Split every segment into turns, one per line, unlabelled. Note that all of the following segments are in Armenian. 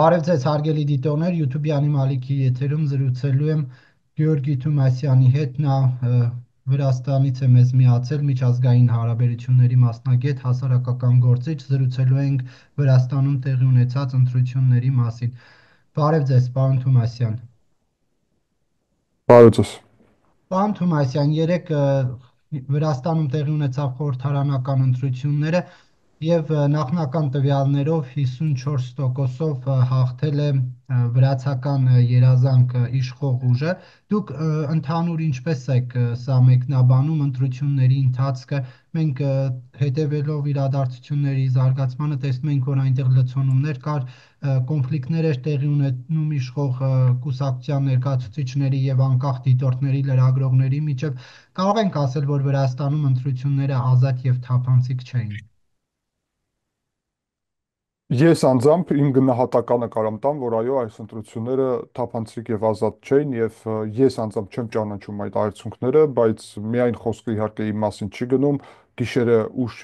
Բարև ձեզ հարգելի դիտողներ, YouTube-յանի մալիքի եթերում զրուցելու եմ Գյորգի Թումասյանի հետ, նա Վրաստանից է մեզ միացել միջազգային հարաբերությունների մասնագետ, հասարակական գործիչ, զրուցելու ենք Վրաստանում տեղի ունեցած ընտրությունների մասին։ Բարև ձեզ, պարոն Թումասյան։ Բարև ձեզ։ Պարոն Թումասյան, երեք Վրաստանում տեղի ունեցավ խորհրդարանական ընտրությունները, եւ նախնական տվյալներով 54%-ով հաղթել է վրացական երազանք իշխող ուժը։ Դուք ընդհանուր ինչպես եք սա մեկնաբանում ընտրությունների ընթացքը։ Մենք հետևելով իրադարձությունների զարգացմանը տեսնում ենք, որ այնտեղ լցոնումներ կար, կոնֆլիկտներ էր տեղի ունենում իշխող կուսակցության ներկայացուցիչների եւ անկախ դիտորդների լրագրողների միջև։ Կարող ենք ասել, որ Վրաստանում ընտրությունները ազատ եւ թափանցիկ չէին։
Ես անձամբ իմ գնահատականը կարամ տամ, որ այո, այս ընտրությունները թափանցիկ եւ ազատ չէին եւ ես անձամբ չեմ ճանաչում այդ արդյունքները, բայց միայն խոսքը իհարկե իմ մասին չի գնում, գիշերը ուշ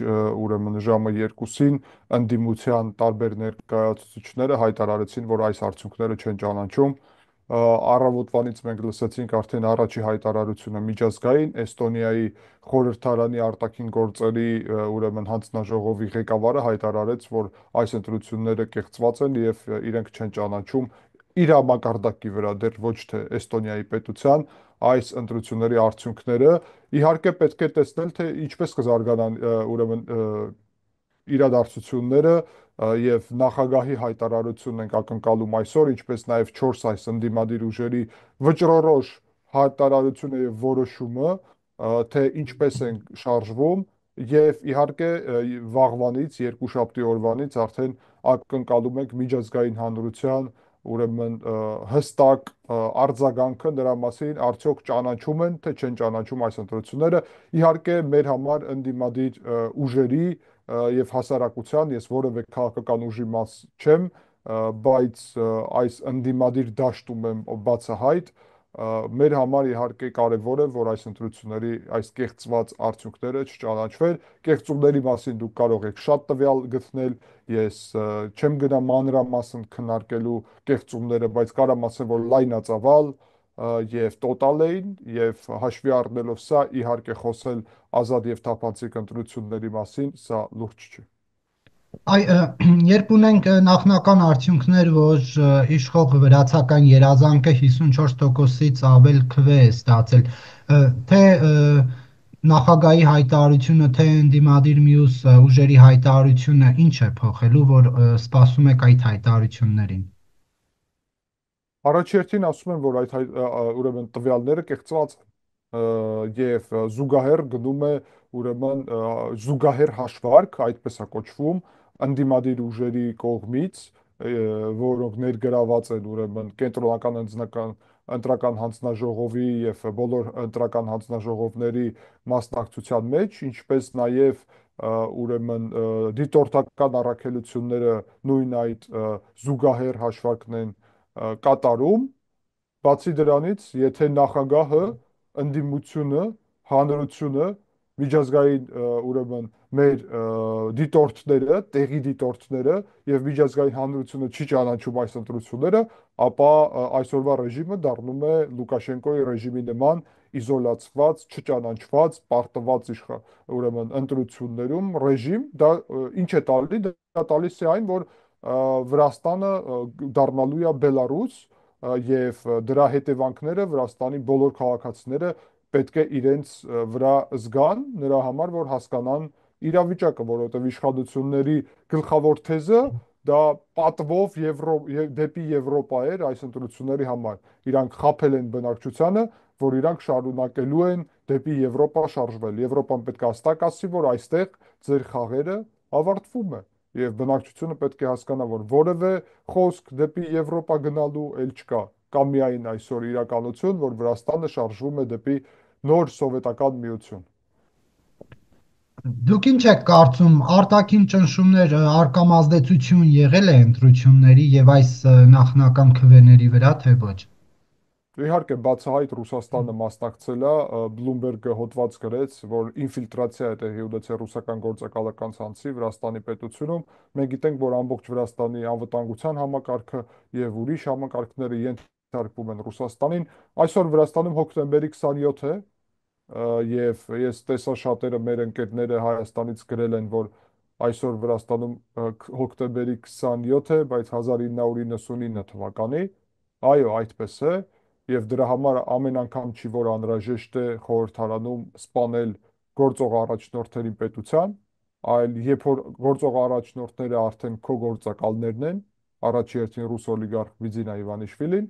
ուրեմն ժամը 2-ին ընդդիմության տարբեր ներկայացուցիչները հայտարարեցին, որ այս արդյունքները չեն ճանաչում, առավոտվանից մենք լսեցինք արդեն առաջի հայտարարությունը միջազգային Էստոնիայի խորհրդարանի արտաքին գործերի ուրեմն հանձնաժողովի ղեկավարը հայտարարեց, որ այս ընտրությունները կեղծված են եւ իրենք չեն ճանաչում իր համակարգի վրա դեռ ոչ թե Էստոնիայի պետության այս ընտրությունների արդյունքները իհարկե պետք է տեսնել թե ինչպես կզարգանան ուրեմն իրադարձությունները եւ նախագահի հայտարարությունն ենք ակնկալում այսօր, ինչպես նաեւ 4 այս ընդդիմադիր ուժերի վճռորոշ հայտարարությունը եւ որոշումը, թե ինչպես են շարժվում եւ իհարկե վաղվանից երկու շաբթի օրվանից արդեն ակնկալում ենք միջազգային հանրության ուրեմն հստակ արձագանքը նրա մասին արդյոք ճանաչում են թե չեն ճանաչում այս ընտրությունները իհարկե մեր համար ընդդիմադիր ուժերի և, եւ հասարակության, ես որևէ քաղաքական ուժի մաս չեմ, բայց այս ընդդիմադիր դաշտում եմ բացահայտ մեր համար իհարկե կարևոր է որ այս ընտրությունների այս կեղծված արդյունքները չճանաչվեն կեղծումների մասին դուք կարող եք շատ տվյալ գտնել ես չեմ գնա մանրամասն քննարկելու կեղծումները բայց կարամ ասեմ որ լայնածավալ եւ տոտալային եւ հաշվի առնելով սա իհարկե խոսել ազատ եւ թափանցիկ ընտրությունների մասին սա լուրջ չէ
Այ երբ ունենք նախնական արդյունքներ, որ իշխող վրացական երազանքը 54%-ից ավել քվե է ստացել, թե նախագահի հայտարարությունը, թե ընդդիմադիր մյուս ուժերի հայտարարությունը ինչ է փոխելու, որ սպասում եք այդ հայտարարություններին։
Առաջերտին ասում են, որ այդ ուրեմն տվյալները կեղծված են եւ զուգահեռ գնում է ուրեմն զուգահեռ հաշվարկ, այդպես է կոչվում, ընդդիմադիր ուժերի կողմից, որոնք ներգրաված են ուրեմն կենտրոնական անձնական ընտրական հանձնաժողովի եւ բոլոր ընտրական հանձնաժողովների մասնակցության մեջ, ինչպես նաեւ ուրեմն դիտորդական առաքելությունները նույն այդ զուգահեռ հաշվարկն են կատարում, բացի դրանից, եթե նախագահը ընդդիմությունը, հանրությունը, միջազգային ուրեմն մեր դիտորդները, տեղի դիտորդները եւ միջազգային հանրությունը չի ճանաչում այս ընտրությունները, ապա այսօրվա ռեժիմը դառնում է Լուկաշենկոյի ռեժիմի նման իզոլացված, չճանաչված, պարտված իշխան, ուրեմն ընտրություններում ռեժիմ դա ինչ է տալի, դա տալիս է այն, որ Վրաստանը դառնալու է Բելարուս եւ դրա հետևանքները Վրաստանի բոլոր քաղաքացիները պետք է իրենց վրա զգան նրա համար որ հասկանան իրավիճակը որովհետեւ իշխանությունների գլխավոր թեզը դա պատվով եվրոպ դեպի Եվրոպա էր այս ընտրությունների համար իրանք խაფել են բնակչությանը որ իրանք շարունակելու են դեպի Եվրոպա շարժվել Եվրոպան պետք է հստակացի որ այստեղ ձեր խաղերը ավարտվում է եւ բնակչությունը պետք է հասկանա, որ որևէ խոսք դեպի Եվրոպա գնալու էլ չկա, կամ միայն այսօր իրականություն, որ Վրաստանը շարժվում է դեպի նոր սովետական միություն։
Դուք ինչ եք կարծում, արտաքին ճնշումներ արկամազդեցություն եղել է ընտրությունների եւ այս նախնական քվեների վրա, թե ոչ։
Իհարկե բացահայտ Ռուսաստանը մասնակցել է Bloomberg-ը հոդված գրեց, որ ինֆիլտրացիա է տեղի ռուսական գործակալական ցանցի Վրաստանի պետությունում։ Մենք գիտենք, որ ամբողջ Վրաստանի անվտանգության համակարգը եւ ուրիշ համակարգները ենթարկվում են Ռուսաստանին։ Այսօր Վրաստանում հոկտեմբերի 27 է եւ ես տեսա շատերը մեր ընկերները Հայաստանից գրել են, որ այսօր Վրաստանում հոկտեմբերի 27 է, բայց 1999 թվականի։ Այո, այդպես է։ Ա, եւ դրա համար ամեն անգամ չի որ անհրաժեշտ է խորհրդարանում սպանել գործող առաջնորդներին պետության, այլ երբ որ գործող առաջնորդները արդեն քո գործակալներն են, առաջի հերթին ռուս օլիգարխ Վիզինա Իվանիշվիլին,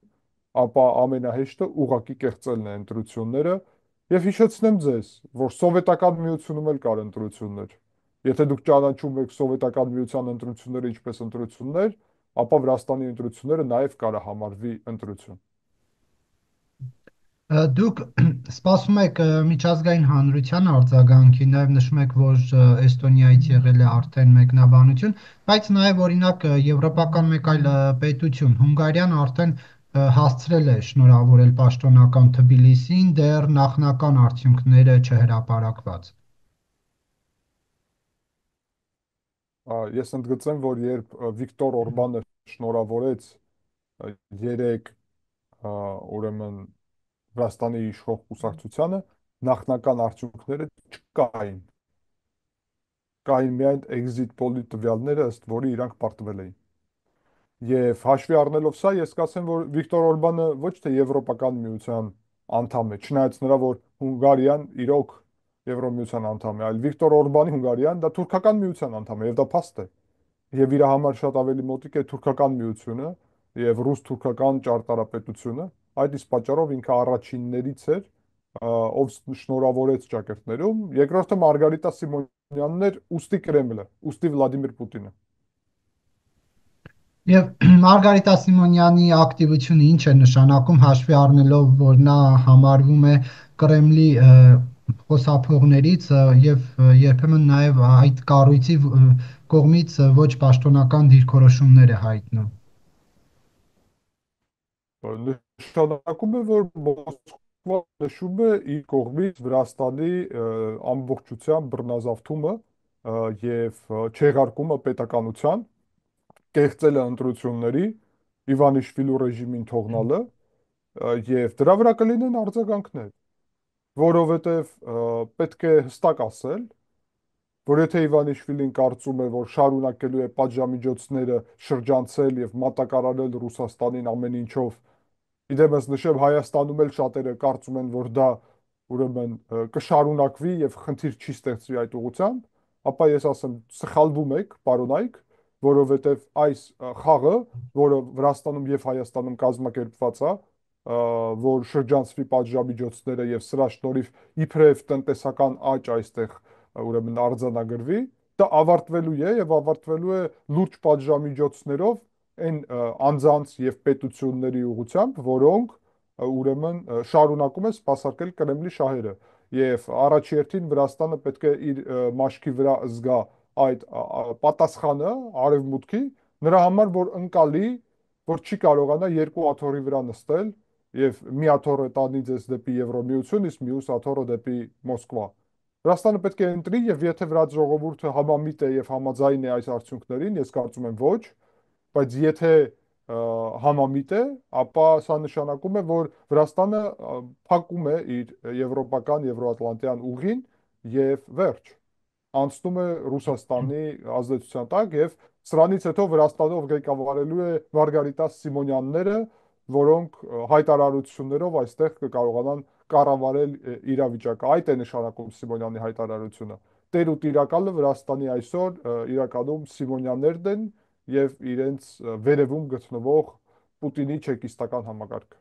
ապա ամենահեշտը ուղակի կեղծելն է ընտրությունները եւ հիշեցնեմ ձեզ, որ սովետական միությունում էլ կար ընտրություններ։ Եթե դուք ճանաչում եք սովետական միության ընտրությունները ինչպես ընտրություններ, ապա Վրաստանի ընտրությունները նաեւ կարա համարվի ընտրություն։
Դուք սպասում եք միջազգային հանրության արձագանքի, նաև նշում եք, որ Էստոնիայից եղել է արդեն մեկնաբանություն, բայց նաև օրինակ եվրոպական մեկ այլ պետություն, Հունգարիան արդեն հասցրել է շնորհավորել պաշտոնական Թբիլիսին, դեռ նախնական արդյունքները չհրապարակված։
Ես ընդգծեմ, որ երբ Վիկտոր Օրբանը շնորհավորեց երեք ուրեմն Վրաստանի իշխող կուսակցությանը նախնական արդյունքները չկային։ Կային միայն exit poll-ի տվյալները, ըստ որի իրանք պարտվել էին։ Եվ հաշվի առնելով սա, ես կասեմ, որ Վիկտոր Օրբանը ոչ թե Եվրոպական միության անդամ է, չնայած նրա որ Հունգարիան իրոք Եվրոմիության անդամ է, այլ Վիկտոր Օրբանի Հունգարիան դա թուրքական միության անդամ է, եւ դա փաստ է։ Եվ իր համար շատ ավելի մոտիկ է թուրքական միությունը եւ ռուս-թուրքական ճարտարապետությունը, Այդ իսկ պատճառով ինքը առաջիններից էր, ով շնորհավորեց ճակերտներում, երկրորդը Մարգարիտա Սիմոնյանն էր, ուստի Կրեմլը, ուստի Վլադիմիր Պուտինը։
Եվ Մարգարիտա Սիմոնյանի ակտիվությունը ինչ է նշանակում հաշվի առնելով, որ նա համարվում է Կրեմլի խոսափողներից եւ երբեմն նաեւ այդ կառույցի կողմից ոչ պաշտոնական դիրքորոշումներ է հայտնում։
Բնույթ նշանակում է, որ Մոսկվա նշում է իր կողմից Վրաստանի ամբողջության բռնազավթումը եւ չեղարկումը պետականության, կեղծելը ընտրությունների, Իվանիշվիլի ռեժիմին թողնալը եւ դրա վրա կլինեն արձագանքներ, որովհետեւ պետք է հստակ ասել, որ եթե Իվանիշվիլին կարծում է, որ շարունակելու է պատժամիջոցները շրջանցել եւ մատակարարել Ռուսաստանին ամեն ինչով, Իդեպ ես նշեմ Հայաստանում էլ շատերը կարծում են, որ դա ուրեմն կշարունակվի եւ խնդիր չի ստեղծվի այդ ուղությամբ, ապա ես ասեմ, սխալվում եք, պարոնայք, որովհետեւ այս խաղը, որը Վրաստանում եւ Հայաստանում կազմակերպված է, որ շրջանցվի պատժամիջոցները եւ սրա շնորհիվ իբրև տնտեսական աճ այստեղ ուրեմն արձանագրվի, դա ավարտվելու է եւ ավարտվելու է լուրջ պատժամիջոցներով այն անձանց եւ պետությունների ուղությամբ, որոնք ուրեմն շարունակում են սпасարկել Կրեմլի շահերը եւ առաջերտին Վրաստանը պետք է իր մաշկի վրա զգա այդ պատասխանը արևմուտքի նրա համար որ ընկալի որ չի կարողանա երկու աթորի վրա նստել եւ մի աթորը տանի ձեզ դեպի Եվրոմիություն, իսկ մյուս աթորը դեպի Մոսկվա։ Վրաստանը պետք է ընտրի եւ եթե վրաց ժողովուրդը համամիտ է եւ համաձայն է այս արդյունքներին, ես կարծում եմ ոչ, բայց եթե համամիտ է, ապա սա նշանակում է, որ Վրաստանը փակում է իր եվրոպական, եվրոատլանտյան ուղին եւ վերջ անցնում է Ռուսաստանի ազդեցության տակ եւ սրանից հետո Վրաստանով ղեկավարելու է Մարգարիտա Սիմոնյանները, որոնք հայտարարություններով այստեղ կկարողանան կառավարել իրավիճակը։ Այդ է նշանակում Սիմոնյանի հայտարարությունը։ Տեր ու տիրակալը Վրաստանի այսօր իրականում Սիմոնյաններն են, եւ իրենց վերևում գտնվող Պուտինի չեկիստական համակարգը։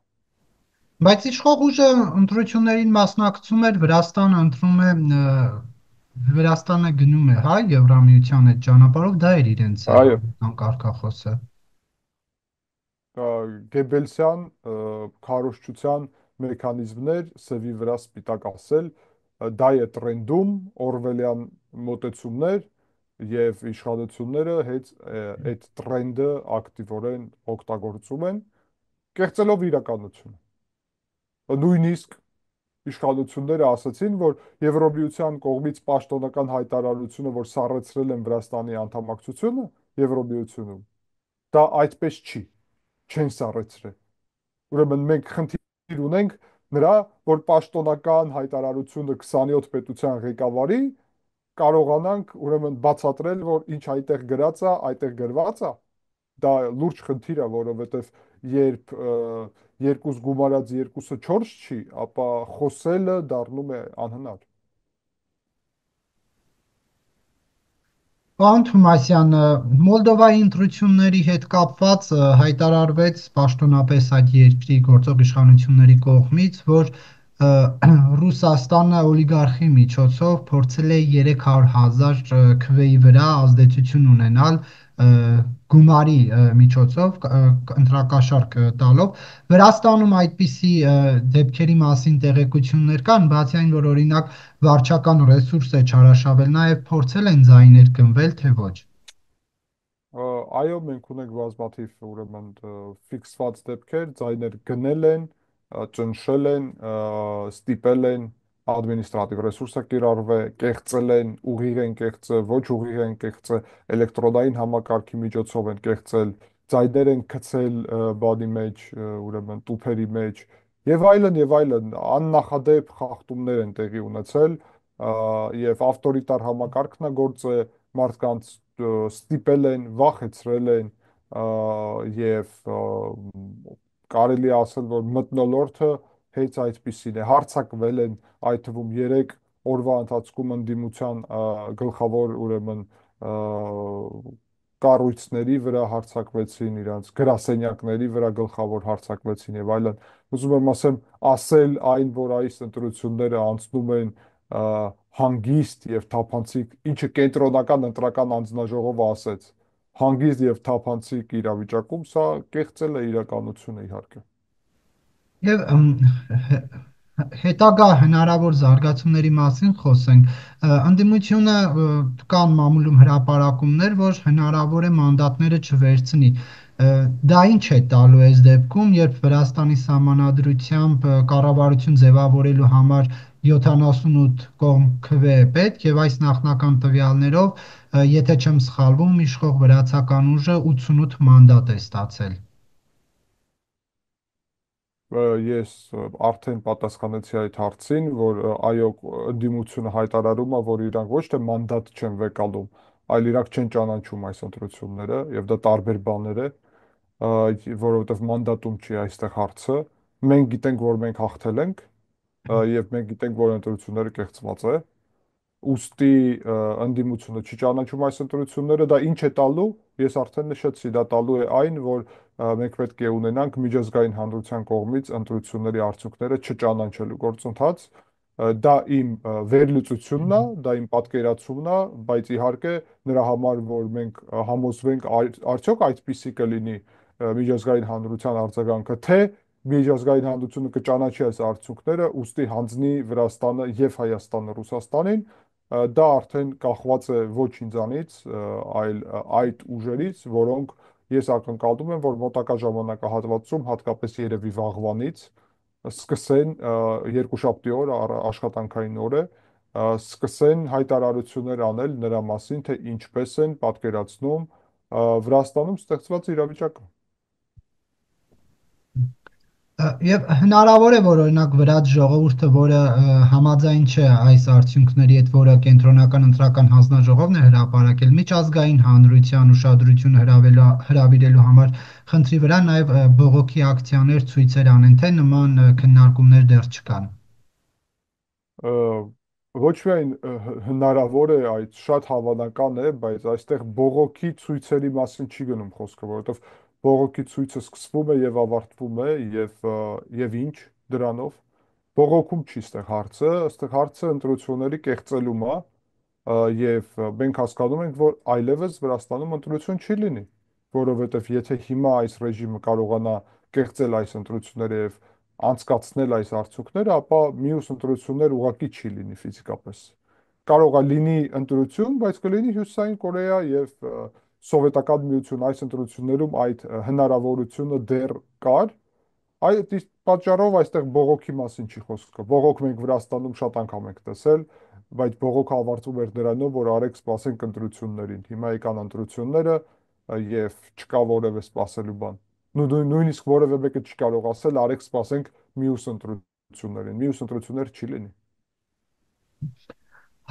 Բայց իշխող ուժը ընտրություններին մասնակցում էր, Վրաստանը ընտրում է Վրաստանը գնում է, հա, Եվրամիության այդ ճանապարհով դա էր իրենց անկարգախոսը։
Գեբելսյան քարոշչության մեխանիզմներ սևի վրա սպիտակ ասել, դա է տրենդում, օրվելյան մոտեցումներ, եւ իշխանությունները հետ այդ տրենդը ակտիվորեն օգտագործում են կեղծելով իրականությունը նույնիսկ իշխանությունները ասացին, որ Եվրոպիության կողմից պաշտոնական հայտարարությունը, որ սառեցրել են Վրաստանի անդամակցությունը Եվրոպիությունում, դա այդպես չի, չեն սառեցրել։ Ուրեմն մենք խնդիր ունենք նրա, որ պաշտոնական հայտարարությունը 27 պետության ղեկավարի կարողանանք ուրեմն բացատրել, որ ինչ այդտեղ գրած է, այդտեղ գրված է, դա լուրջ խնդիր է, որովհետև երբ երկուս գումարած երկուսը 4 չի, ապա խոսելը դառնում է անհնար։
Պարոն Թումասյան, Մոլդովայի ընտրությունների հետ կապված հայտարարվեց պաշտոնապես այդ երկրի գործող իշխանությունների կողմից, որ Ռուսաստանը օլիգարխի միջոցով փորձել է 300.000 քվեի վրա ազդեցություն ունենալ գումարի միջոցով ընտրակաշարք տալով Վրաստանում այդպիսի դեպքերի մասին տեղեկություններ կան բացի այն որ օրինակ վարչական ռեսուրս է չարաշավել նաև փորձել են ձայներ գնվել թե ոչ
այո մենք ունենք բազմաթիվ ուրեմն ֆիքսված դեպքեր ձայներ գնել են և, ճնշել են, ստիպել են ադմինիստրատիվ ռեսուրսը կիրառվե, կեղծել են, ուղիղ են կեղծը, ոչ ուղիղ են կեղծը, էլեկտրոդային համակարգի միջոցով են կեղծել, ծայդեր են գցել բադի մեջ, ուրեմն տուփերի մեջ եւ այլն եւ այլն աննախադեպ խախտումներ են տեղի ունեցել եւ ավտորիտար համակարգն է գործը մարդկանց ստիպել են, վախեցրել են եւ կարելի ասել, որ մտնոլորտը հենց այդպեսին է։ Հարցակվել են այդ թվում 3 օրվա ընթացքում ընդդիմության գլխավոր ուրեմն կառույցների վրա հարցակվեցին իրանց գրասենյակների վրա գլխավոր հարցակվեցին եւ այլն։ Ուզում եմ ասեմ, ասել այն, որ այս ընտրությունները անցնում են հանգիստ եւ թափանցիկ, ինչը կենտրոնական ընտրական անձնաժողովը ասեց, հանգիստ եւ թափանցիկ իրավիճակում սա կեղծել է իրականությունը իհարկե։
Եվ հետագա հնարավոր զարգացումների մասին խոսենք։ Անդիմությունը կան մամուլում հրաապարակումներ, որ հնարավոր է մանդատները չվերցնի։ Դա ինչ է տալու այս դեպքում, երբ Վրաստանի համանadrությամբ կառավարություն ձևավորելու համար 78 կողմ քվե է պետք եւ այս նախնական տվյալներով, եթե չեմ սխալվում, իշխող վրացական ուժը 88 մանդատ է ստացել։
Ես արդեն պատասխանեցի այդ հարցին, որ այո, դիմությունը հայտարարում է, որ իրանք ոչ թե մանդատ չեն վեկալում, այլ իրանք չեն ճանաչում այս ընտրությունները եւ դա տարբեր բաներ է, որովհետեւ մանդատում չի այստեղ հարցը։ Մենք գիտենք, որ մենք հաղթել ենք, եւ մենք գիտենք, որ ընտրությունները կեղծված է։ Ոստի ընդդիմությունը չի ճանաչում այս ընտրությունները, դա ինչ է տալու։ Ես արդեն նշեցի, դա տալու է այն, որ մենք պետք է ունենանք միջազգային հանրության կողմից ընտրությունների արդյունքները չճանաչելու գործընթաց։ Դա իմ վերլուծությունն է, դա իմ պատկերացումն է, բայց իհարկե նրա համար, որ մենք համոզվենք արդյոք այդպեսի կլինի, միջազգային հանրության արձագանքը, թե միջազգային հանդությունը կճանաչի այս արդյունքները, ուստի հանձնի Վրաստանը եւ Հայաստանը Ռուսաստանին, դա արդեն կախված է ոչ ինձանից, այլ այդ ուժերից, որոնք ես ակնկալում եմ, որ մոտակա ժամանակահատվածում, հատկապես երևի վաղվանից, սկսեն երկուշաբթի օր աշխատանքային օրը սկսեն հայտարարություններ անել նրա մասին, թե ինչպես են պատկերացնում Վրաստանում ստեղծված իրավիճակը։
Եվ հնարավոր է, որ օրինակ վրաց ժողովուրդը, որը համաձայն չէ այս արդյունքների հետ, որը կենտրոնական ընտրական հանձնաժողովն է հրապարակել, միջազգային հանրության ուշադրությունը հրավիրելու համար խնդրի վրա նաև բողոքի ակցիաներ, ցույցեր անեն, թե նման քննարկումներ դեռ չկան։
Ոչ միայն հնարավոր է այդ շատ հավանական է, բայց այստեղ բողոքի ցույցերի մասին չի գնում խոսքը, որովհետև Բողոքի ցույցը սկսվում է եւ ավարտվում է եւ եւ ինչ դրանով բողոքում չի ստեղ հարցը, այստեղ հարցը ընտրությունների կեղծելում է եւ մենք հասկանում ենք, որ այլևս Վրաստանում ընտրություն չի լինի, որովհետեւ եթե հիմա այս ռեժիմը կարողանա կեղծել այս ընտրությունները եւ անցկացնել այս արդյունքները, ապա միուս ընտրություններ ուղակի չի լինի ֆիզիկապես կարող է լինի ընտրություն, բայց կլինի Հյուսիսային Կորեա եւ և սովետական միություն այս ընտրություններում այդ հնարավորությունը դեռ կար այդ պատճառով այստեղ բողոքի մասին չի խոսքը բողոք մենք Վրաստանում շատ անգամ ենք տեսել բայց բողոքը ավարտվում էր դրանով որ արեք սпасենք ընտրություններին հիմա եկան ընտրությունները եւ չկա որևէ սпасելու բան նու նույնիսկ որևէ մեկը չի կարող ասել արեք սпасենք մյուս ընտրություններին մյուս ընտրություններ չի լինի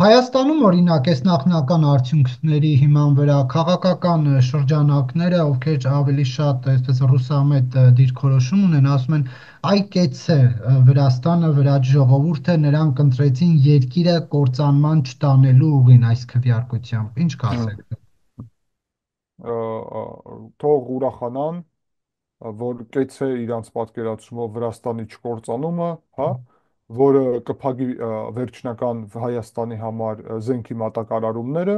Հայաստանում օրինակ այս նախնական արդյունքների հիման վրա քաղաքական շրջանակները, ովքեր ավելի շատ այսպես ռուսամետ դիրքորոշում ունեն, ասում են այ կեց է Վրաստանը, վրաց ժողովուրդը նրանք ընտրեցին երկիրը կործանման չտանելու ուղին այս քվեարկությամբ։ Ինչ կասեք։
Թող ուրախանան, որ կեցը իրանց պատկերացումով Վրաստանի չկործանումը, հա, որը կփակի վերջնական Հայաստանի համար զենքի մատակարարումները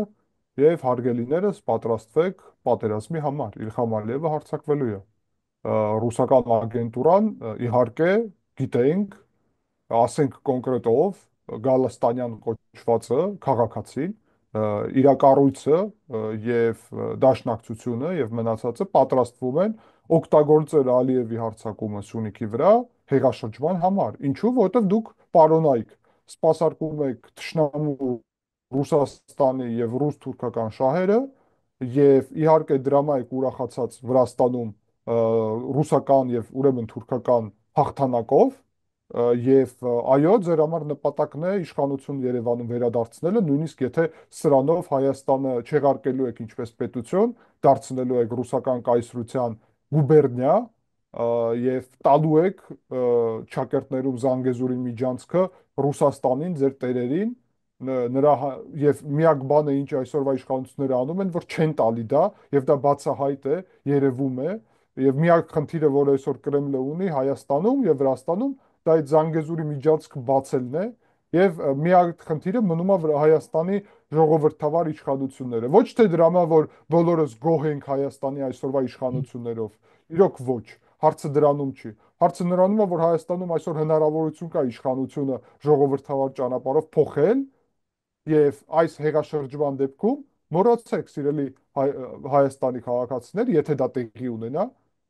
եւ հարգելիներս պատրաստվեք պատերազմի համար։ Իլխամ Ալիևը հարցակվելու է։ Ռուսական ագենտուրան իհարկե գիտենք, ասենք կոնկրետով Գալստանյան կոչվածը քաղաքացին իրակառույցը եւ դաշնակցությունը եւ մնացածը պատրաստվում են օգտագործել Ալիևի հարցակումը Սյունիքի վրա հեղաշրջման համար։ Ինչու՞, որովհետև դուք պարոնայք, սпасարկում եք ճշնամու Ռուսաստանի եւ ռուս-թուրքական շահերը եւ իհարկե դրամա եք ուրախացած Վրաստանում ռուսական եւ ուրեմն թուրքական հաղթանակով եւ այո ձեր համար նպատակն է իշխանություն Երևանում վերադարձնելը նույնիսկ եթե սրանով Հայաստանը չեղարկելու եք ինչպես պետություն դարձնելու եք ռուսական կայսրության գուբերնիա եւ տալու եք ճակերտներում Զանգեզուրի միջանցքը Ռուսաստանին, ձեր տերերին, նրա եւ միակ բանը ինչ այսօրվա իշխանությունները անում են, որ չեն տալի դա եւ դա բացահայտ է, երևում է եւ միակ խնդիրը, որ այսօր Կրեմլը ունի Հայաստանում եւ Վրաստանում, դա այդ Զանգեզուրի միջանցքը բացելն է եւ միակ խնդիրը մնում է Հայաստանի ժողովրդավար իշխանությունները։ Ոչ թե դրամա, որ բոլորս գոհ ենք Հայաստանի այսօրվա իշխանություններով։ Իրոք ոչ, Հարցը դրանում չի։ Հարցը նրանում է, որ Հայաստանում այսօր հնարավորություն կա իշխանությունը ժողովրդավար ճանապարհով փոխել եւ այս հեղաշրջման դեպքում մոռացեք, սիրելի հայ, Հայաստանի քաղաքացիներ, եթե դա տեղի ունենա,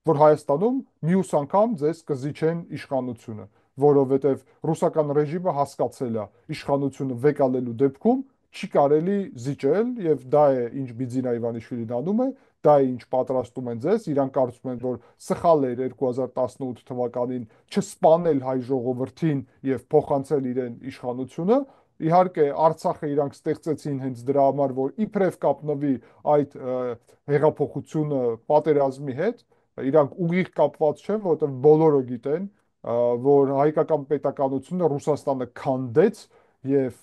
որ Հայաստանում մյուս անգամ ձեզ կզիջեն իշխանությունը, որովհետև ռուսական ռեժիմը հասկացել է իշխանությունը վեկալելու դեպքում չի կարելի զիջել եւ դա է ինչ Բիձինա Իվանիշվիլին անում է դա է ինչ պատրաստում են ձեզ, իրանք կարծում են, որ սխալ էր 2018 թվականին չսպանել հայ ժողովրդին եւ փոխանցել իրեն իշխանությունը, իհարկե Արցախը իրանք ստեղծեցին հենց դրա համար, որ իբրև կապնվի այդ հեղափոխությունը պատերազմի հետ, իրանք ուղիղ կապված չեն, որովհետև բոլորը գիտեն, որ հայկական պետականությունը Ռուսաստանը քանդեց եւ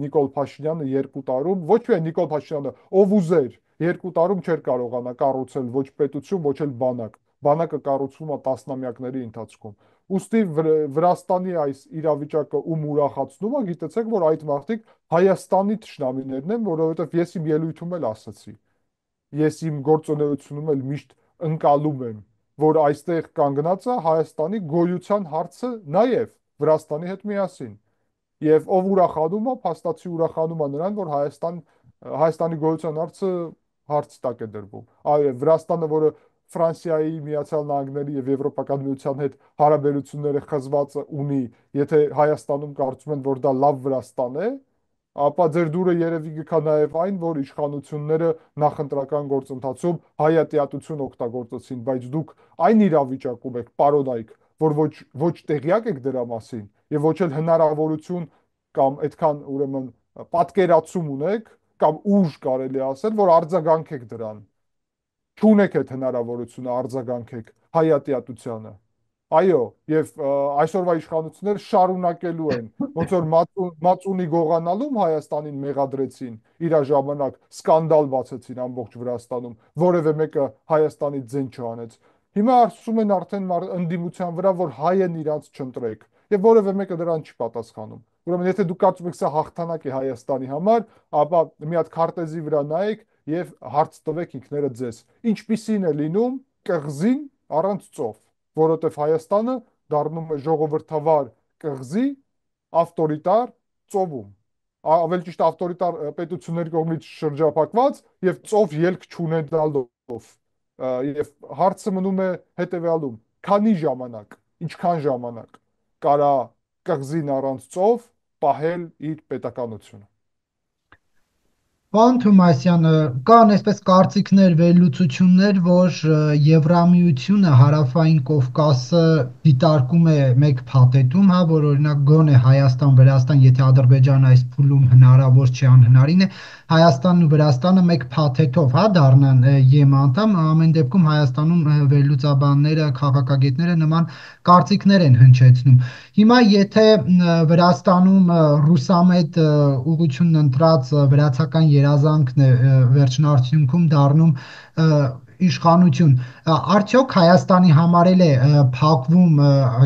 Նիկոլ Փաշինյանը երկու տարում ոչ միայն Նիկոլ Փաշինյանը, ով ուզեր երկու տարում չէր կարողանա կառուցել ոչ պետություն, ոչ էլ բանակ։ Բանակը կառուցվում է տասնամյակների ընթացքում։ Ոստի Վրաստանի այս իրավիճակը ում ուրախացնում է, գիտեցեք, որ այդ մարդիկ Հայաստանի ճշնամիներն են, որովհետև ես իմ ելույթում էլ ասացի։ Ես իմ գործունեությունում էլ միշտ ընկալում եմ, որ այստեղ կանգնած է Հայաստանի գոյության հարցը նաև Վրաստանի հետ միասին։ Եվ ով ուրախանում է, փաստացի ուրախանում է նրան, որ Հայաստան Հայաստանի գոյության հարցը հարց տակ է դրվում։ Այո, Վրաստանը, որը Ֆրանսիայի, Միացյալ Նահանգների եւ Եվրոպական միության հետ հարաբերությունները խզված ունի, եթե Հայաստանում կարծում են, որ դա լավ Վրաստան է, ապա ձեր դուրը երևի գքա նաեւ այն, որ իշխանությունները նախընտրական գործընթացում հայատյատություն օգտագործեցին, բայց դուք այն իրավիճակում եք, պարոնայք, որ ոչ ոչ տեղյակ եք դրա մասին եւ ոչ էլ հնարավորություն կամ այդքան ուրեմն պատկերացում ունեք, կամ ուժ կարելի ասել, որ արձագանքեք դրան։ Չունեք այդ հնարավորությունը արձագանքեք հայատյատությանը։ Այո, եւ այսօրվա իշխանությունները շարունակելու են։ Ոնց որ Մածունի գողանալում Հայաստանին մեղադրեցին, իր ժամանակ սկանդալ բացեցին ամբողջ Վրաստանում, որևէ մեկը Հայաստանի ձեն չանեց։ Հիմա ասում են արդեն ընդդիմության վրա, որ հայ են իրանց չընտրեք, եւ որևէ մեկը դրան չի պատասխանում։ Ուրեմն եթե դուք կարծում եք սա հաղթանակ է Հայաստանի համար, ապա մի հատ քարտեզի վրա նայեք եւ հարց տվեք ինքները ձեզ. ինչպիսին է լինում կղզին առանց ծով, որովհետեւ Հայաստանը դառնում է ժողովրդավար կղզի ավտորիտար ծովում ավելի ճիշտ ավտորիտար պետությունների կողմից շրջապակված եւ ծով ելք չունենալով եւ հարցը մնում է հետեւյալում քանի ժամանակ ինչքան ժամանակ կարա կղզին առանց ծով պահել իր պետականությունը։
Պարոն Թումասյանը, կան այսպես կարծիքներ, վերլուծություններ, որ Եվրամիությունը հարավային Կովկասը դիտարկում է մեկ փաթեթում, հա, որ օրինակ գոնե Հայաստան, Վրաստան, եթե Ադրբեջանը այս փուլում հնարավոր չի, անհնարին է, Հայաստանն ու Վրաստանը մեկ փաթեթով, հա, դառնան ԵՄ անդամ, ամեն դեպքում Հայաստանում վերլուծաբանները, քաղաքագետները նման կարծիքներ են հնչեցնում։ Հիմա եթե Վրաստանում ռուսամետ ուղությունն ընտրած վրացական երազանքն է վերջնարդյունքում դառնում իշխանություն արդյոք Հայաստանի համար էլ է փակվում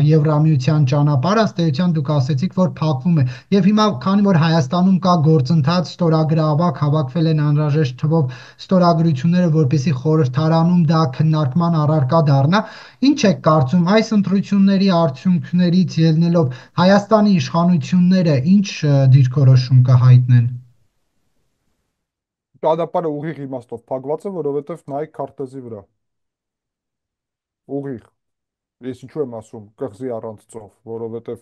Եվրամիության ճանապարհը ըստ էության դուք ասացիք որ փակվում է եւ հիմա քանի որ Հայաստանում կա գործընթաց ստորագրավակ հավաքվել են անհրաժեշտ թվով ստորագրությունները որպեսի խորհրդարանում դա քննարկման առարկա դառնա ինչ է կարծում այս ընտրությունների արդյունքներից ելնելով Հայաստանի իշխանությունները ինչ դիրքորոշում կհայտնեն
ճանապարհը ուղիղ իմաստով փակված է, որովհետև նայեք քարտեզի վրա։ Ուղիղ։ Ես ինչու եմ ասում կղզի առանց ծով, որովհետև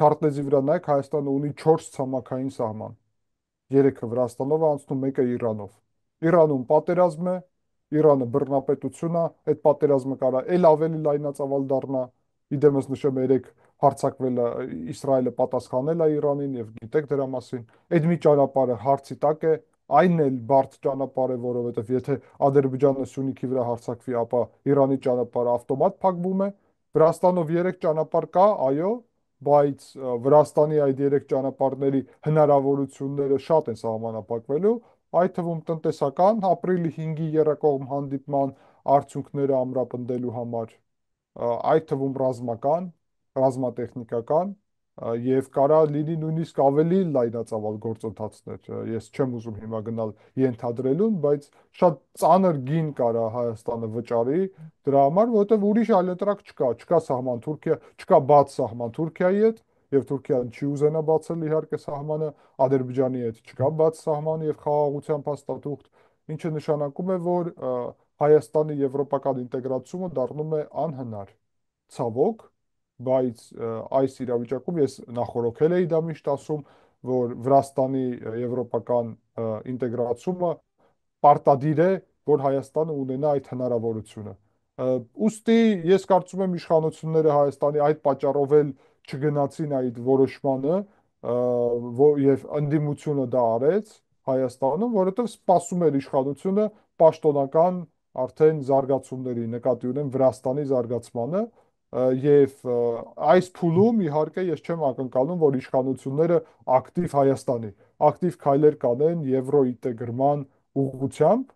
քարտեզի վրա նայեք Հայաստանը ունի 4 ցամաքային սահման։ 3-ը Վրաստանով անցնում, 1-ը Իրանով։ Իրանում պատերազմ է, Իրանը բռնապետություն է, այդ պատերազմը կարա ել ավելի լայնացավալ դառնա։ Իդեմս նշեմ 3 հարցակվել է Իսրայելը պատասխանել է Իրանին եւ գիտեք դրա մասին։ Այդ մի ճանապարհը հարցի տակ է, այն էլ բարդ ճանապարհ է, որովհետև եթե Ադրբեջանը Սյունիքի վրա հարցակվի, ապա Իրանի ճանապարհը ավտոմատ փակվում է։ Վրաստանով 3 ճանապարհ կա, այո, բայց Վրաստանի այդ 3 ճանապարհների հնարավորությունները շատ են սահմանափակվելու, այդ թվում տնտեսական ապրիլի 5-ի երակողմ հանդիպման արդյունքները ամրապնդելու համար, այդ թվում ռազմական, ռազմատեխնիկական եւ կարա լինի նույնիսկ ավելի լայնածավալ գործընթացներ։ Ես չեմ ուզում հիմա գնալ ենթադրելուն, բայց շատ ծանր գին կարա Հայաստանը վճարի դրա համար, որովհետեւ ուրիշ այլընտրակ չկա, չկա սահման Թուրքիա, չկա բաց սահման Թուրքիայի հետ եւ Թուրքիան չի ուզենա բացել իհարկե սահմանը Ադրբեջանի հետ, չկա բաց սահման եւ խաղաղության փաստաթուղթ, ինչը նշանակում է, որ Հայաստանի եվրոպական ինտեգրացումը դառնում է անհնար։ Ցավոք, բայց այս իրավիճակում ես նախորոքել էի դա միշտ ասում, որ Վրաստանի եվրոպական ինտեգրացումը պարտադիր է, որ Հայաստանը ունենա այդ հնարավորությունը։ Ոստի ես կարծում եմ իշխանությունները Հայաստանի այդ պատճառով էլ չգնացին այդ որոշմանը, որ եւ ընդդիմությունը դա արեց Հայաստանում, որովհետեւ սпасում էր իշխանությունը պաշտոնական արդեն զարգացումների նկատի ունեմ Վրաստանի զարգացմանը, եւ այս փուլում իհարկե ես չեմ ակնկալում, որ իշխանությունները ակտիվ Հայաստանի, ակտիվ քայլեր կանեն եվրոինտեգրման ուղղությամբ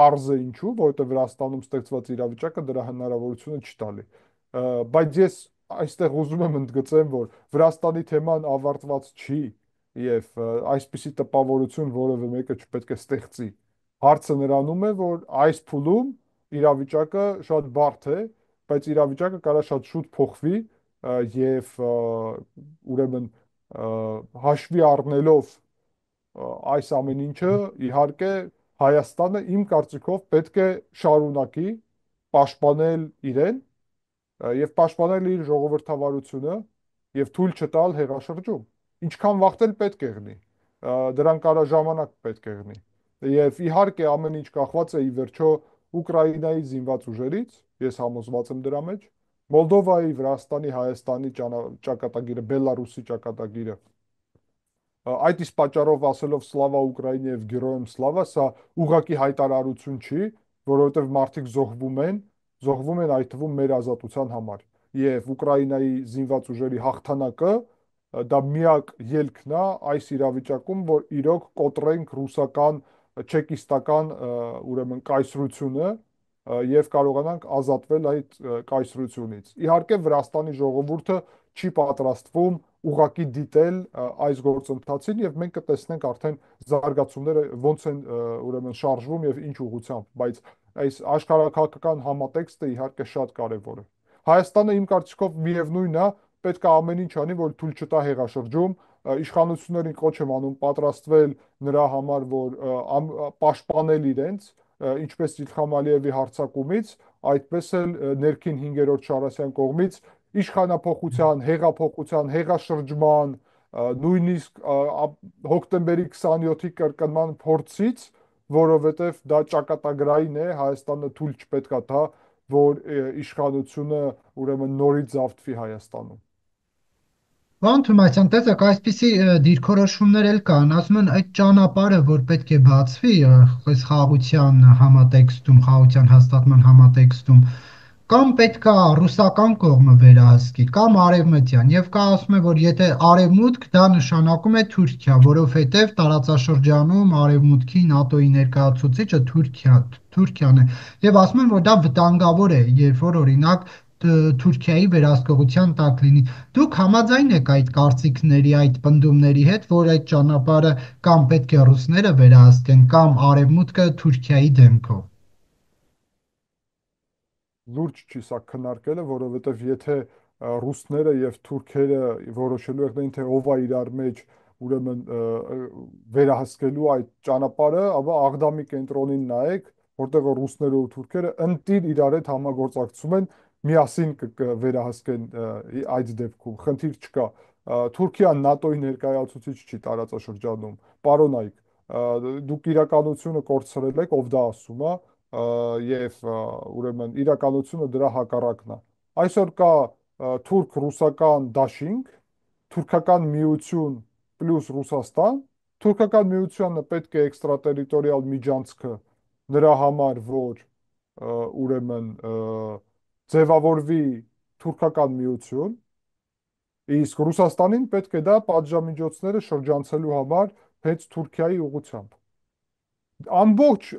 parze ինչու, որովհետեւ Վրաստանում ստեղծված իրավիճակը դրա հնարավորությունը չի տալի։ Բայց ես այստեղ ուզում եմ ընդգծեմ, որ Վրաստանի թեման ավարտված չի եւ այսպիսի տպավորություն որևէ մեկը չպետք է ստեղծի։ Հարցը նրանում է, որ այս փուլում իրավիճակը շատ բարդ է, բայց իրավիճակը կարա շատ շուտ փոխվի եւ ուրեմն հաշվի առնելով այս ամեն ինչը իհարկե Հայաստանը իմ կարծիքով պետք է շարունակի պաշտպանել իրեն եւ պաշտպանել իր ժողովրդավարությունը եւ թույլ չտալ հեղաշրջում։ Ինչքան վաղտել պետք է գնի, դրան կարա ժամանակ պետք է գնի։ Եվ իհարկե ամեն ինչ կախված է ի վերջո Ուկրաինայի զինված ուժերից, ես համոզված եմ դրա մեջ, Մոլդովայի, Վրաստանի, Հայաստանի ճակատագիրը, Բելարուսի ճակատագիրը այդ իսկ պատճառով ասելով Սլավա Ուկրաինա եւ Գերոյեմ Սլավա, սա ուղակի հայտարարություն չի, որովհետեւ մարդիկ զոհվում են, զոհվում են այդ թվում մեր ազատության համար եւ Ուկրաինայի զինված ուժերի հաղթանակը դա միակ ելքն է այս իրավիճակում, որ իրոք կոտրենք ռուսական չեկիստական ուրեմն կայսրությունը եւ կարողանանք ազատվել այդ կայսրությունից։ Իհարկե Վրաստանի ժողովուրդը չի պատրաստվում ուղակի դիտել այս գործընթացին եւ մենք կտեսնենք արդեն զարգացումները ոնց են ուրեմն շարժվում եւ ինչ ուղությամբ, բայց այս աշխարհակական համատեքստը իհարկե շատ կարեւոր է։ Հայաստանը իմ կարծիքով միևնույնն է, պետք է ամեն ինչ անի, որ թույլ չտա հեղաշրջում, իշխանություններին կոչ եմ անում պատրաստվել նրա համար, որ պաշտպանել իրենց, ինչպես Իլխամ Ալիևի հարցակումից, այդպես էլ ներքին 5-րդ Շարասյան կողմից իշխանապողության, հեղափոխության, հեղաշրջման, նույնիսկ հոկտեմբերի 27-ի կրկնման փորձից, որովհետև դա ճակատագրային է, Հայաստանը թույլ չպետքա թա, որ իշխանությունը ուրեմն նորից զավթվի Հայաստանում։
Վանդ Թումասյան, տեսեք, այսպիսի դիրքորոշումներ էլ կան, ասում են այդ ճանապարհը, որ պետք է բացվի այս խաղաղության համատեքստում, խաղաղության հաստատման համատեքստում, կամ պետք է ռուսական կողմը վերահսկի, կամ արևմտյան, եւ կա ասում է, որ եթե արևմուտք դա նշանակում է Թուրքիա, որովհետեւ տարածաշրջանում արևմուտքի ՆԱՏՕ-ի ներկայացուցիչը Թուրքիա, Թուրքիան է, եւ ասում են, որ դա վտանգավոր է, երբ որ օրինակ Թուրքիայի վերահսկողության տակ լինի։ Դուք համաձայն եք այդ կարծիքների, այդ պնդումների հետ, որ այդ ճանապարհը կամ պետք է ռուսները վերահսկեն, կամ արևմուտքը Թուրքիայի դեմքով
լուրջ չի սա քննարկելը, որովհետև եթե ռուսները եւ թուրքերը որոշելու են թե ով է իրար մեջ ուրեմն վերահսկելու այդ ճանապարհը, ապա աղդամի կենտրոնին նայեք, որտեղ ռուսները ու թուրքերը ընտիր իրար հետ համագործակցում են միասին կվերահսկեն այդ դեպքում խնդիր չկա Թուրքիան ՆԱՏՕ-ի ներկայացուցիչ չի տարածաշրջանում պարոն Այկ դուք իրականությունը կորցրել եք ով դա ասում է եւ ուրեմն իրականությունը դրա հակառակն է այսօր կա թուրք-ռուսական դաշինք թուրքական միություն պլյուս Ռուսաստան թուրքական միությանը պետք է էքստրատերիտորիալ միջանցքը նրա համար որ ուրեմն և, ձևավորվի թուրքական միություն, իսկ Ռուսաստանին պետք է դա պատժամիջոցները շրջանցելու համար հենց Թուրքիայի ուղությամբ ամբողջ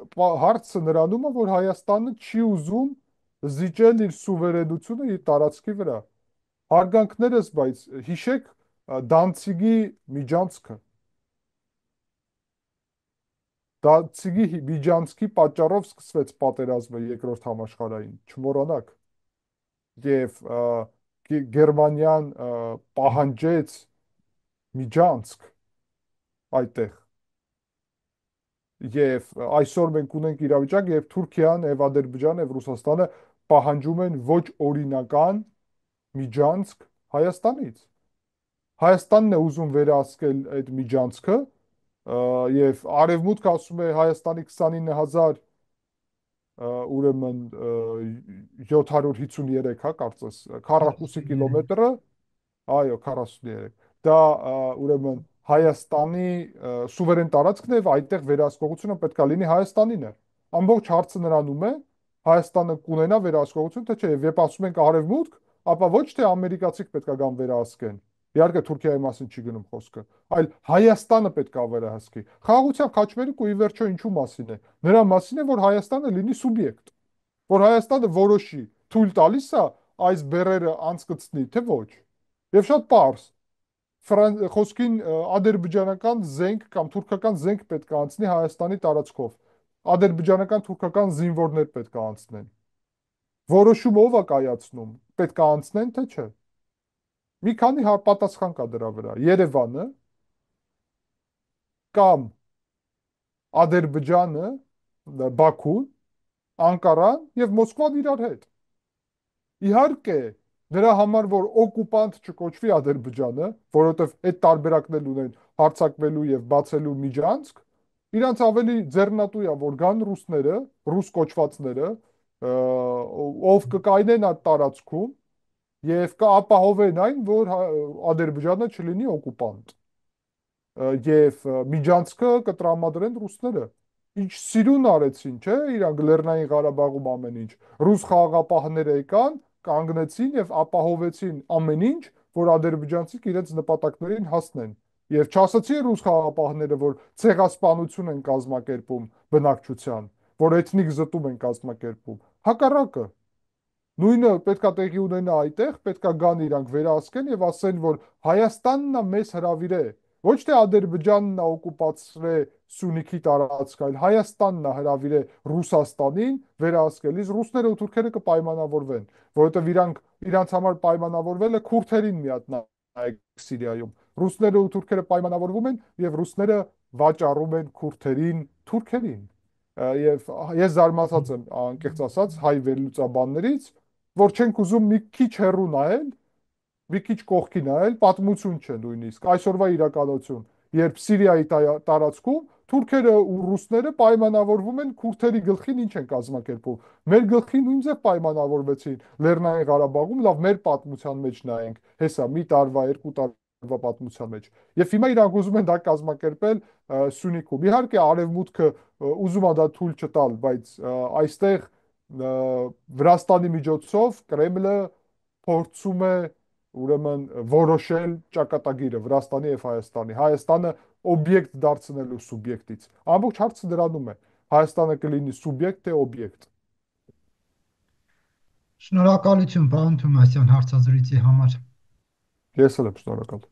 հարցը նրանում է, որ Հայաստանը չի ուզում զիջել իր սուվերենությունը իր տարածքի վրա։ Հարգանքներս, բայց հիշեք Դանցիգի միջանցքը։ Դանցիգի միջանցքի պատճառով սկսվեց պատերազմը երկրորդ համաշխարհային, չմոռանաք եւ Գերմանիան պահանջեց միջանցք այդտեղ եւ այսօր մենք ունենք իրավիճակ եւ Թուրքիան եւ Ադրբեջանը եւ Ռուսաստանը պահանջում են ոչ օրինական միջանցք Հայաստանից։ Հայաստանն է ուզում վերահսկել այդ միջանցքը եւ արևմուտքը ասում է Հայաստանի 29000 ուրեմն 753 հա կարծես քառակուսի կիլոմետրը այո 43 դա ուրեմն Հայաստանի սուվերեն տարածքն է այդտեղ վերահսկողությունը պետք է լինի Հայաստանին է ամբողջ հարցը նրանում է Հայաստանը կունենա վերահսկողություն թե չէ եւ երբ ասում ենք արևմուտք ապա ոչ թե ամերիկացիք պետք է գան վերահսկեն Իհարկե Թուրքիայի մասին չի գնում խոսքը, այլ Հայաստանը պետք է վերահսկի։ Խաղաղության քաչմերուկը ի վերջո ինչու մասին է։ Նրա մասին է, որ Հայաստանը լինի սուբյեկտ, որ Հայաստանը որոշի, թույլ տալիս է այս բերերը անցկացնի, թե ոչ։ Եվ շատ པարս խոսքին ադրբեջանական զենք կամ թուրքական զենք պետք է անցնի Հայաստանի տարածքով։ Ադրբեջանական թուրքական զինվորներ պետք է անցնեն։ Որոշումը ով է կայացնում, պետք է անցնեն թե՞ չէ։ Մի քանի պատասխան կա դրա վրա։ Երևանը կամ Ադրբեջանը, Բաքուն, Անկարան եւ Մոսկվան իրար հետ։ Իհարկե, դրա համար որ օկուպանտ չկոչվի Ադրբեջանը, որովհետեւ այդ տարբերակներն ունեն հարցակվելու եւ բացելու միջանցք, իրանց ավելի ձեռնատու է որ գան ռուսները, ռուս կոչվածները, ով կկայնեն այդ տարածքում եւ կապահովեն այն, որ հա, Ադրբեջանը չլինի օկուպանտ։ Եվ Միջանցքը կտրամադրեն ռուսները։ Ինչ սիրուն արեցին, չէ՞, իրանք Լեռնային Ղարաբաղում ամեն ինչ։ Ռուս խաղապահները եկան, կանգնեցին եւ ապահովեցին ամեն ինչ, որ ադրբեջանցիք իրենց նպատակներին հասնեն։ Եվ չասացի ռուս խաղապահները, որ ցեղասպանություն են կազմակերպում բնակչության, որ էթնիկ զտում են կազմակերպում։ Հակառակը, Նույնը պետքա տեղի ունենա այդտեղ, պետքա գան իրանք վերահսկեն եւ ասեն, որ Հայաստանն է մեզ հravirե։ Ոչ թե Ադրբեջանն է օկուպացրե Սյունիքի տարածքը, այլ Հայաստանն է հravirե Ռուսաստանին վերահսկելիս ռուսները ու թուրքերը կպայմանավորվեն, որովհետեւ իրանք իրանց համար պայմանավորվել է քուրթերին մի հատ նայեք Սիրիայում։ Ռուսները ու թուրքերը պայմանավորվում են եւ ռուսները վաճառում են քուրթերին թուրքերին։ Եվ ես զարմացած եմ անկեղծ ասած հայ վերլուծաբաններից, որ չենք ուզում մի քիչ հեռու նայել, մի քիչ կողքի նայել, պատմություն չէ նույնիսկ այսօրվա իրականություն, երբ Սիրիայի տարածքում թուրքերը ու ռուսները պայմանավորվում են քուրդերի գլխին ինչ են կազմակերպում։ Մեր գլխին նույնպես պայմանավորվեցին Լեռնային Ղարաբաղում, լավ մեր պատմության մեջ նայենք, հեսա մի տարվա, երկու տարվա պատմության մեջ։ Եվ հիմա իրանք ուզում են դա կազմակերպել Սյունիքում։ Իհարկե արևմուտքը ուզում է դա թույլ չտալ, բայց այստեղ Վրաստանի միջոցով Կրեմլը փորձում է ուրեմն որոշել ճակատագիրը Վրաստանի եւ Հայաստանի։ Հայաստանը օբյեկտ դարձնելու սուբյեկտից։ Ամբողջ հարցը դրանում է։ Հայաստանը կլինի սուբյեկտ թե օբյեկտ։
Շնորհակալություն, պարոն Թումասյան, հարցազրույցի համար։
Ես էլ եմ շնորհակալ։